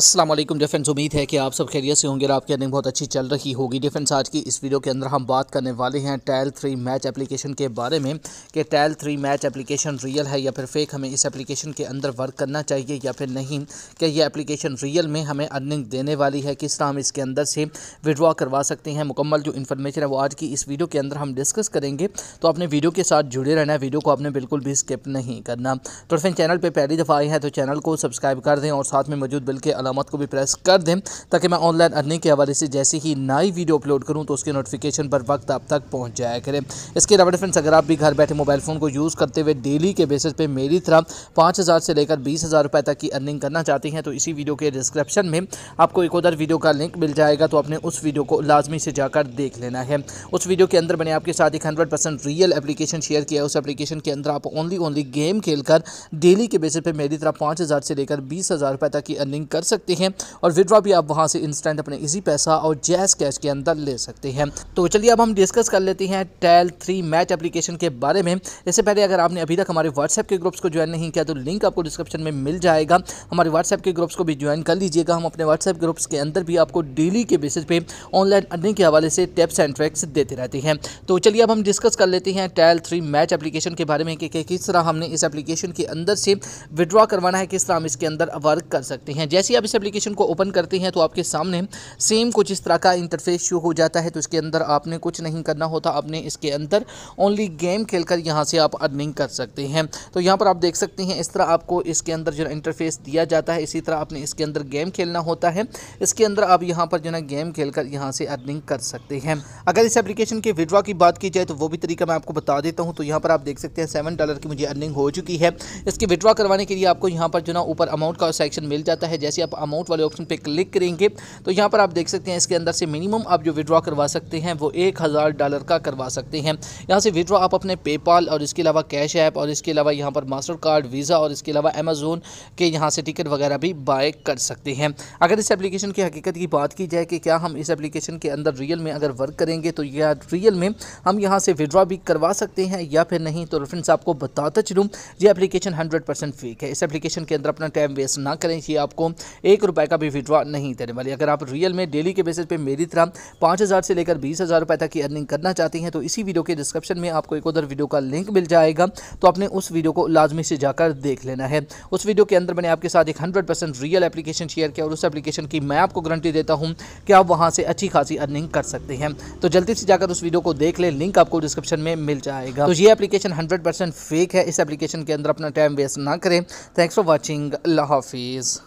Aslam defence उम्मीद है कि आप सब खैरियत से होंगे और आपकी अर्निंग बहुत अच्छी चल रही होगी डिफेंस आज की इस वीडियो के अंदर हम बात करने वाले हैं टायल थ्री मैच एप्लीकेशन के बारे में कि tile three match application real है या फिर फेक हमें इस एप्लीकेशन के अंदर वर्क करना चाहिए या फिर नहीं कि यह एप्लीकेशन रियल में हमें अर्निंग देने वाली है किस तरह हम इसके अंदर से विड्रॉ करवा सकते हैं मुकम्मल जो इन्फॉर्मेशन है वो आज की इस वीडियो के अंदर हम डिस्कस करेंगे तो अपने वीडियो के साथ जुड़े रहना है वीडियो को आपने बिल्कुल भी स्किप नहीं करना तो डिफेंस चैनल पर पहली दफ़ा आए हैं तो चैनल को सब्सक्राइब कर दें और साथ में मौजूद बिल्कुल अलामत को भी प्रेस कर दें ताकि मैं ऑनलाइन अर्निंग के हवाले से जैसे ही नई वीडियो अपलोड करूँ तो उसके नोटिफिकेशन पर वक्त आप तक पहुँच जाया करें इसके अलावा फ्रेंड्स अगर आप भी घर बैठे मोबाइल फ़ोन को यूज़ करते हुए डेली के बेसिस पे मेरी तरह पाँच हज़ार से लेकर बीस हज़ार रुपये तक की अर्निंग करना चाहती हैं तो इसी वीडियो के डिस्क्रिप्शन में आपको एक उधर वीडियो का लिंक मिल जाएगा तो आपने उस वीडियो को लाजमी से जाकर देख लेना है उस वीडियो के अंदर मैंने आपके साथ एक hundred percent real application share किया है उस एप्लीकेशन के अंदर आप ओनली ओनली गेम खेल कर डेली के बेसिस पर मेरी तरह पाँच हज़ार से लेकर बीस हज़ार रुपये तक की अर्निंग कर सकते हैं और विड्रॉ भी आप वहाँ से इंस्टेंट अपने इजी पैसा और जैस कैश के अंदर ले सकते हैं तो चलिए अब हम डिस्कस कर लेते हैं टेल थ्री मैच एप्लीकेशन के बारे में इससे पहले अगर आपने अभी तक हमारे व्हाट्सएप के ग्रुप्स को ज्वाइन नहीं किया तो लिंक आपको डिस्क्रिप्शन में मिल जाएगा हमारे व्हाट्सएप के ग्रुप्स को भी ज्वाइन कर लीजिएगा हम अपने व्हाट्सएप ग्रुप्स के अंदर भी आपको डेली के बेसिस पे ऑनलाइन अर्निंग के हवाले से टिप्स एंड ट्रैक्स देते रहते हैं तो चलिए अब हम डिस्कस कर लेते हैं टेल थ्री मैच एप्लीकेशन के बारे में कि किस तरह हमने इस एप्लीकेशन के अंदर से विड्रॉ करवाना है किस तरह हम इसके अंदर वर्क कर सकते हैं जैसे आप इस एप्लीकेशन को ओपन करते हैं तो आपके सामने सेम कुछ इस तरह का इंटरफेस शो हो जाता है तो इसके अंदर आपने कुछ नहीं करना होता आपने इसके अंदर ओनली गेम खेल कर यहाँ से आप अर्निंग कर सकते हैं तो यहाँ पर आप देख सकते हैं इस तरह आपको इसके अंदर जो इंटरफेस दिया जाता है इसी तरह आपने इसके अंदर गेम खेलना होता है इसके अंदर आप यहाँ पर जो है गेम खेल कर यहाँ से अर्निंग कर सकते हैं अगर इस एप्लीकेशन के विड्रॉ की बात की जाए तो वो भी तरीका मैं आपको बता देता हूँ तो यहाँ पर आप देख सकते हैं सेवन डॉलर की मुझे अर्निंग हो चुकी है इसके विड्रॉ करवाने के लिए आपको यहाँ पर जो ना ऊपर अमाउंट का सेक्शन मिल जाता है जैसे आप अमाउंट वाले ऑप्शन पर क्लिक करेंगे तो यहाँ पर आप देख सकते हैं इसके अंदर से मिनिमम आप जो विड्रॉ करवा सकते हैं वो एक हज़ार डॉलर का करवा सकते हैं यहाँ से विड्रॉ आप अपने पेपाल और इसके अलावा कैश ऐप और इसके अलावा यहाँ पर मास्टर कार्ड वीज़ा और इसके अलावा अमेजोन के यहाँ से टिकट वगैरह भी बाय कर सकते हैं अगर इस एप्लीकेशन की हकीकत की बात की जाए कि क्या हम इस एप्लीकेशन के अंदर रियल में अगर वर्क करेंगे तो या रियल में हम यहाँ से विड्रॉ भी करवा सकते हैं या फिर नहीं तो फ्रेंड्स आपको बताता चलूँ ये एप्लीकेशन हंड्रेड परसेंट फेक है इस एप्लीकेशन के अंदर अपना टाइम वेस्ट ना करें ये आपको एक रुपये का भी विड्रॉ नहीं देने वाली अगर आप रियल में डेली के बेसिस पे मेरी तरह पाँच हज़ार से लेकर बीस हज़ार रुपये तक की अर्निंग करना चाहती हैं तो इसी वीडियो के डिस्क्रिप्शन में आपको एक उधर वीडियो का लिंक मिल जाएगा तो आपने उस वीडियो को लाजमी से जाकर देख लेना है उस वीडियो के अंदर मैंने आपके साथ एक हंड्रेड रियल एप्लीकेशन शेयर किया और उस एप्लीकेशन की मैं आपको गारंटी देता हूँ कि आप वहाँ से अच्छी खासी अर्निंग कर सकते हैं तो जल्दी से जाकर उस वीडियो को देख लें लिंक आपको डिस्क्रिप्शन में मिल जाएगा तो ये एप्लीकेशन हंड्रेड फेक है इस एप्लीकेशन के अंदर अपना टाइम वेस्ट ना करें थैंक्स फॉर वॉचिंग अल्लाह हाफिज़